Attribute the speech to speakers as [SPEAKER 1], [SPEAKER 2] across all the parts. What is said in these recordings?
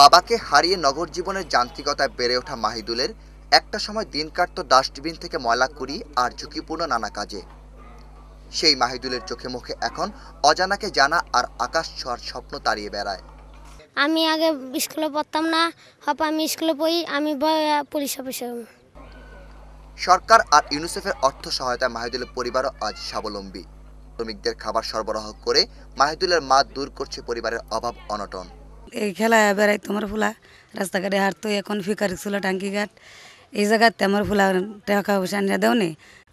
[SPEAKER 1] বাবাকে হারিয়ে নগর জীবনের যান্ত্রিকতায় বেড়ে ওঠা মাহিদুলের একটা সময় দিন কাটত ডাস্টবিন থেকে ময়লা কুড়ি আর ঝুঁকিপূর্ণ নানা কাজে সেই মাহিদুলের চোখে মুখে এখন অজানাকে জানা আর আকাশ ছোঁয়ার স্বপ্ন তাড়িয়ে বেড়ায়
[SPEAKER 2] আমি আগে স্কুলে পড়তাম না হপ আমি স্কুলে পড়ি আমি পুলিশ অফিসার
[SPEAKER 1] সরকার আর ইউনিসেফের অর্থ সহায়তায় মাহিদুলের পরিবারও আজ স্বাবলম্বী শ্রমিকদের খাবার সরবরাহ করে মাহিদুলের মা দূর করছে পরিবারের অভাব অনটন
[SPEAKER 2] এই খেলা বেড়াই তোমার ফুলা রাস্তাঘাটে হাঁটতো এখন ফিকার ছিল টাঙ্কিঘাট এই জায়গাতে আমার ফুলা টাকা পয়সা নিয়ে দেও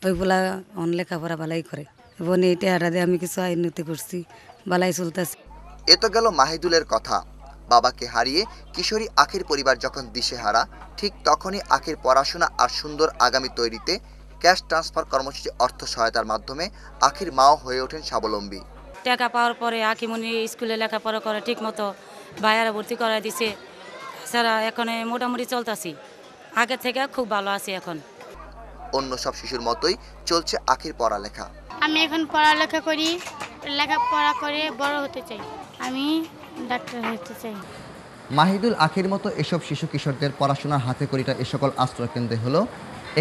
[SPEAKER 2] ওই ফুলা অন লেখাপড়া ভালাই করে বোন এটা টেহারা দিয়ে আমি কিছু আইনতি করছি ভালাই চলতেছি
[SPEAKER 1] এ তো গেল মাহিদুলের কথা বাবাকে হারিয়ে কিশোরী আখের পরিবার যখন দিশে হারা ঠিক তখনই আখের পড়াশোনা আর সুন্দর আগামী তৈরিতে ক্যাশ ট্রান্সফার কর্মসূচি অর্থ সহায়তার মাধ্যমে আখির মাও হয়ে ওঠেন স্বাবলম্বী
[SPEAKER 2] টাকা পাওয়ার পরে আকিমনি স্কুলে লেখাপড়া করে ঠিক মতো বাইরে ভর্তি করা দিছে সারা এখন মোটামুটি চলতেছি আগে থেকে খুব ভালো আছি এখন
[SPEAKER 1] অন্য সব শিশুর মতোই চলছে আখির পড়ালেখা
[SPEAKER 2] আমি এখন পড়ালেখা করি লেখাপড়া করে বড় হতে চাই আমি ডাক্তার হতে চাই
[SPEAKER 1] মাহিদুল আখের মতো এসব শিশু কিশোরদের পড়াশোনার হাতে করিটা এ সকল আশ্রয়কেন্দ্রে হলো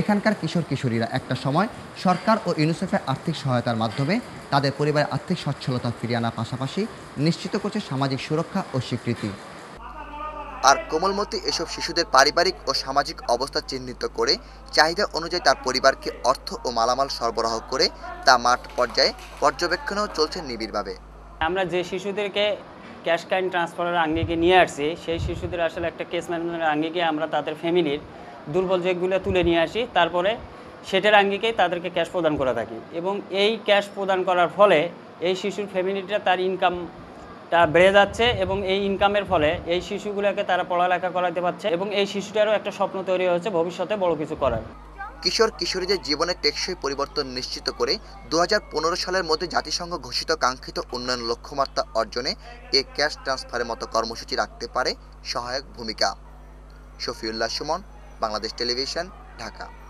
[SPEAKER 1] এখানকার কিশোর কিশোরীরা একটা সময় সরকার ও ইউনিসেফের আর্থিক সহায়তার মাধ্যমে তাদের পরিবারের আর্থিক সচ্ছলতা ফিরিয়ে আনার পাশাপাশি নিশ্চিত করছে সামাজিক সুরক্ষা ও স্বীকৃতি আর কোমলমতি এসব শিশুদের পারিবারিক ও সামাজিক অবস্থা চিহ্নিত করে চাহিদা অনুযায়ী তার পরিবারকে অর্থ ও মালামাল সরবরাহ করে তা মাঠ পর্যায়ে পর্যবেক্ষণও চলছে নিবিড়ভাবে
[SPEAKER 2] আমরা যে শিশুদেরকে ক্যাশ কাইন ট্রান্সফারের আঙ্গিকে নিয়ে আসছি সেই শিশুদের আসলে একটা কেস ম্যানেজমেন্টের আঙ্গিকে আমরা তাদের ফ্যামিলির দুর্বল যেগুলো তুলে নিয়ে আসি তারপরে সেটার আঙ্গিকেই তাদেরকে ক্যাশ প্রদান করে থাকি এবং এই ক্যাশ প্রদান করার ফলে এই শিশুর ফ্যামিলিটা তার ইনকাম তা বেড়ে যাচ্ছে এবং এই ইনকামের ফলে এই শিশুগুলোকে তারা পড়ালেখা করাতে পারছে এবং এই শিশুটারও একটা স্বপ্ন
[SPEAKER 1] তৈরি হয়েছে ভবিষ্যতে বড় কিছু করার কিশোর কিশোরীদের জীবনে টেকসই পরিবর্তন নিশ্চিত করে দু সালের মধ্যে জাতিসংঘ ঘোষিত কাঙ্ক্ষিত উন্নয়ন লক্ষ্যমাত্রা অর্জনে এ ক্যাশ ট্রান্সফারের মতো কর্মসূচি রাখতে পারে সহায়ক ভূমিকা শফিউল্লাহ সুমন বাংলাদেশ টেলিভিশন ঢাকা